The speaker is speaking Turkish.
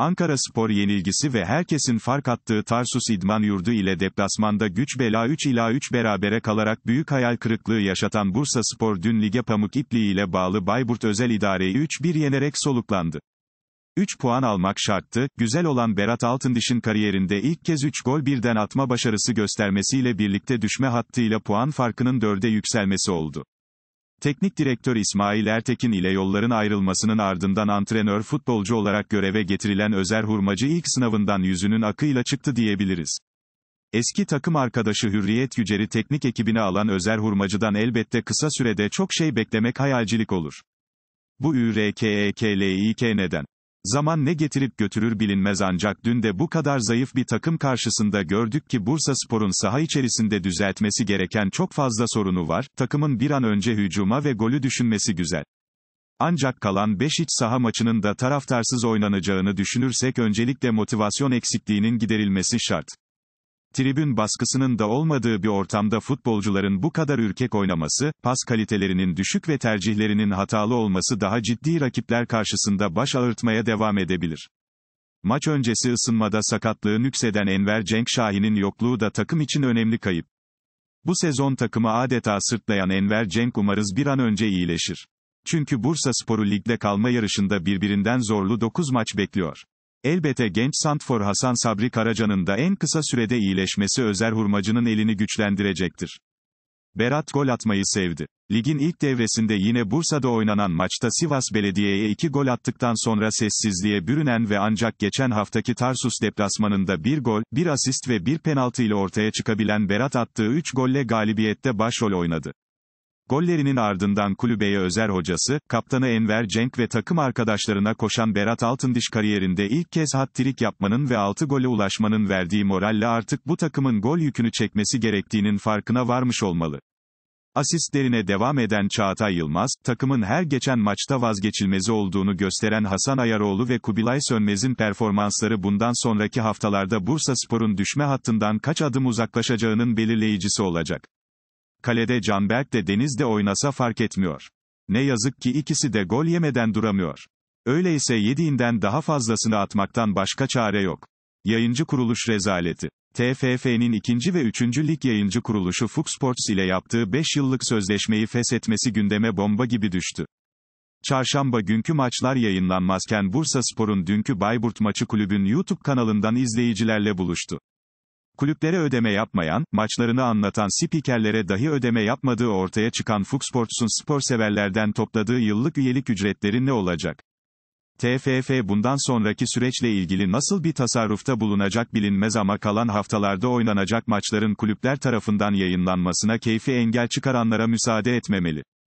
Ankara Spor yenilgisi ve herkesin fark attığı Tarsus İdman Yurdu ile deplasmanda güç bela 3 ila 3 berabere kalarak büyük hayal kırıklığı yaşatan Bursa Spor dün lige pamuk ipliği ile bağlı Bayburt özel idareyi 3-1 yenerek soluklandı. 3 puan almak şarttı, güzel olan Berat Altındiş'in kariyerinde ilk kez 3 gol birden atma başarısı göstermesiyle birlikte düşme hattıyla puan farkının 4'e yükselmesi oldu. Teknik direktör İsmail Ertekin ile yolların ayrılmasının ardından antrenör futbolcu olarak göreve getirilen Özer Hurmacı ilk sınavından yüzünün akıyla çıktı diyebiliriz. Eski takım arkadaşı Hürriyet Yücer'i teknik ekibine alan Özer Hurmacı'dan elbette kısa sürede çok şey beklemek hayalcilik olur. Bu ÜRKEKLİK e neden? Zaman ne getirip götürür bilinmez ancak dün de bu kadar zayıf bir takım karşısında gördük ki Bursa Spor'un saha içerisinde düzeltmesi gereken çok fazla sorunu var, takımın bir an önce hücuma ve golü düşünmesi güzel. Ancak kalan 5 iç saha maçının da taraftarsız oynanacağını düşünürsek öncelikle motivasyon eksikliğinin giderilmesi şart. Tribün baskısının da olmadığı bir ortamda futbolcuların bu kadar ürkek oynaması, pas kalitelerinin düşük ve tercihlerinin hatalı olması daha ciddi rakipler karşısında baş ağırtmaya devam edebilir. Maç öncesi ısınmada sakatlığı nükseden Enver Cenk Şahin'in yokluğu da takım için önemli kayıp. Bu sezon takımı adeta sırtlayan Enver Cenk umarız bir an önce iyileşir. Çünkü Bursa Sporu ligde kalma yarışında birbirinden zorlu 9 maç bekliyor. Elbette genç Santfor Hasan Sabri Karaca'nın da en kısa sürede iyileşmesi Özer Hurmacı'nın elini güçlendirecektir. Berat gol atmayı sevdi. Ligin ilk devresinde yine Bursa'da oynanan maçta Sivas Belediye'ye iki gol attıktan sonra sessizliğe bürünen ve ancak geçen haftaki Tarsus deplasmanında bir gol, bir asist ve bir penaltı ile ortaya çıkabilen Berat attığı üç golle galibiyette başrol oynadı. Gollerinin ardından kulübeye özel hocası, kaptanı Enver Cenk ve takım arkadaşlarına koşan Berat Altındiş kariyerinde ilk kez hat-trik yapmanın ve 6 gole ulaşmanın verdiği moralle artık bu takımın gol yükünü çekmesi gerektiğinin farkına varmış olmalı. Asistlerine devam eden Çağatay Yılmaz, takımın her geçen maçta vazgeçilmezi olduğunu gösteren Hasan Ayaroğlu ve Kubilay Sönmez'in performansları bundan sonraki haftalarda Bursa Spor'un düşme hattından kaç adım uzaklaşacağının belirleyicisi olacak. Kalede Canberk de Deniz oynasa fark etmiyor. Ne yazık ki ikisi de gol yemeden duramıyor. Öyleyse yediğinden daha fazlasını atmaktan başka çare yok. Yayıncı kuruluş rezaleti. TFF'nin ikinci ve üçüncü lig yayıncı kuruluşu Fox Sports ile yaptığı 5 yıllık sözleşmeyi feshetmesi gündeme bomba gibi düştü. Çarşamba günkü maçlar yayınlanmazken Bursa Spor'un dünkü Bayburt maçı kulübün YouTube kanalından izleyicilerle buluştu. Kulüplere ödeme yapmayan, maçlarını anlatan spikerlere dahi ödeme yapmadığı ortaya çıkan Fox spor severlerden topladığı yıllık üyelik ücretleri ne olacak? TFF bundan sonraki süreçle ilgili nasıl bir tasarrufta bulunacak bilinmez ama kalan haftalarda oynanacak maçların kulüpler tarafından yayınlanmasına keyfi engel çıkaranlara müsaade etmemeli.